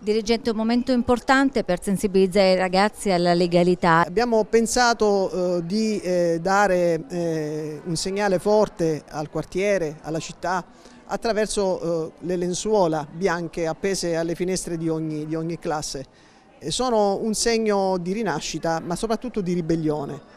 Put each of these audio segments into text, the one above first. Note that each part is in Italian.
Dirigente, un momento importante per sensibilizzare i ragazzi alla legalità. Abbiamo pensato eh, di eh, dare eh, un segnale forte al quartiere, alla città, attraverso eh, le lenzuola bianche appese alle finestre di ogni, di ogni classe. E sono un segno di rinascita, ma soprattutto di ribellione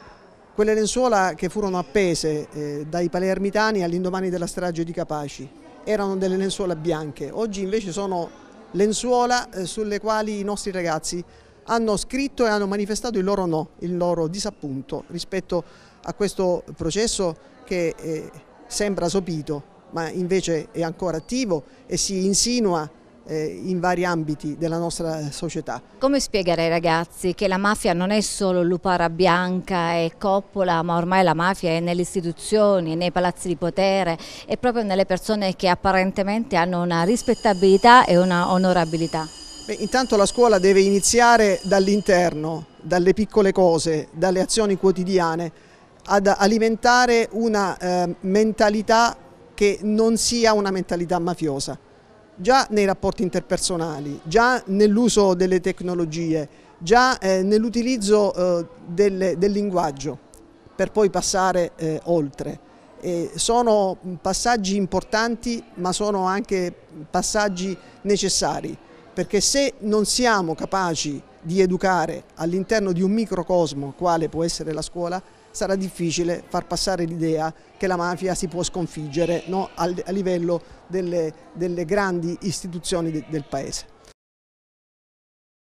quelle lenzuola che furono appese eh, dai palermitani all'indomani della strage di Capaci erano delle lenzuola bianche, oggi invece sono lenzuola eh, sulle quali i nostri ragazzi hanno scritto e hanno manifestato il loro no, il loro disappunto rispetto a questo processo che eh, sembra sopito ma invece è ancora attivo e si insinua eh, in vari ambiti della nostra società. Come spiegare ai ragazzi che la mafia non è solo Lupara Bianca e Coppola, ma ormai la mafia è nelle istituzioni, nei palazzi di potere e proprio nelle persone che apparentemente hanno una rispettabilità e una onorabilità? Beh, intanto la scuola deve iniziare dall'interno, dalle piccole cose, dalle azioni quotidiane, ad alimentare una eh, mentalità che non sia una mentalità mafiosa già nei rapporti interpersonali, già nell'uso delle tecnologie, già eh, nell'utilizzo eh, del, del, linguaggio per poi passare eh, oltre. E sono mm, passaggi importanti ma sono anche passaggi necessari perché se non siamo capaci di educare all'interno di un microcosmo quale può essere la scuola sarà difficile far passare l'idea che la mafia si può sconfiggere no? a, livello delle, delle grandi istituzioni de, del Paese.